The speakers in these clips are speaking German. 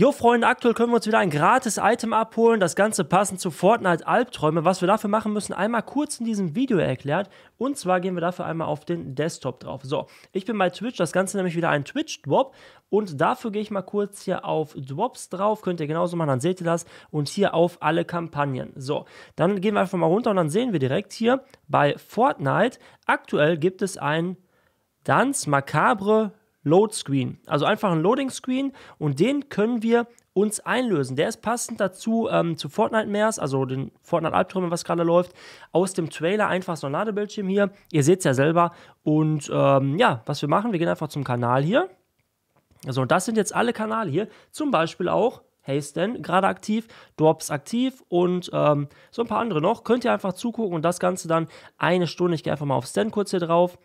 Jo, Freunde, aktuell können wir uns wieder ein gratis Item abholen. Das Ganze passend zu Fortnite Albträume. Was wir dafür machen müssen, einmal kurz in diesem Video erklärt. Und zwar gehen wir dafür einmal auf den Desktop drauf. So, ich bin bei Twitch. Das Ganze nämlich wieder ein Twitch-Drop. Und dafür gehe ich mal kurz hier auf Drops drauf. Könnt ihr genauso machen, dann seht ihr das. Und hier auf alle Kampagnen. So, dann gehen wir einfach mal runter und dann sehen wir direkt hier bei Fortnite. Aktuell gibt es ein Dance Macabre Load Screen. Also einfach ein Loading Screen und den können wir uns einlösen. Der ist passend dazu ähm, zu Fortnite Meers, also den Fortnite Albträumen, was gerade läuft, aus dem Trailer einfach so ein Ladebildschirm hier. Ihr seht es ja selber. Und ähm, ja, was wir machen, wir gehen einfach zum Kanal hier. Also das sind jetzt alle Kanäle hier, zum Beispiel auch Haysten gerade aktiv, Drops aktiv und ähm, so ein paar andere noch. Könnt ihr einfach zugucken und das Ganze dann eine Stunde. Ich gehe einfach mal auf Stand kurz hier drauf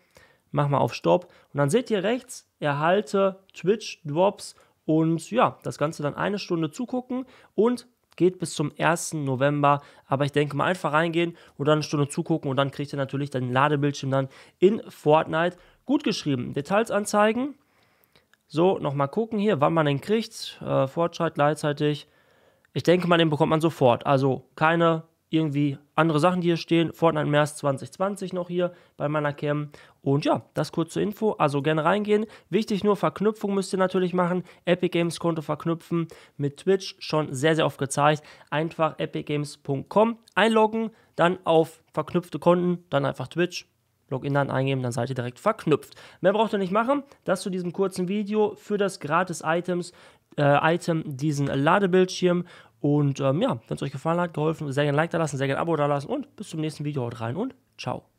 mach mal auf Stopp und dann seht ihr rechts, erhalte Twitch Drops und ja, das Ganze dann eine Stunde zugucken und geht bis zum 1. November. Aber ich denke mal einfach reingehen und dann eine Stunde zugucken und dann kriegt ihr natürlich den Ladebildschirm dann in Fortnite gut geschrieben. Details anzeigen. So, nochmal gucken hier, wann man den kriegt. Äh, Fortschritt gleichzeitig. Ich denke mal, den bekommt man sofort. Also keine irgendwie andere Sachen, die hier stehen. Fortnite März 2020 noch hier bei meiner Cam. Und ja, das kurz zur Info. Also gerne reingehen. Wichtig nur, Verknüpfung müsst ihr natürlich machen. Epic Games Konto verknüpfen mit Twitch. Schon sehr, sehr oft gezeigt. Einfach epicgames.com einloggen, dann auf verknüpfte Konten, dann einfach Twitch Login dann eingeben, dann seid ihr direkt verknüpft. Mehr braucht ihr nicht machen. Das zu diesem kurzen Video für das gratis Items, äh, Item, diesen Ladebildschirm. Und ähm, ja, wenn es euch gefallen hat, geholfen, sehr gerne ein Like da lassen, sehr gerne ein Abo da lassen und bis zum nächsten Video. Haut rein und ciao.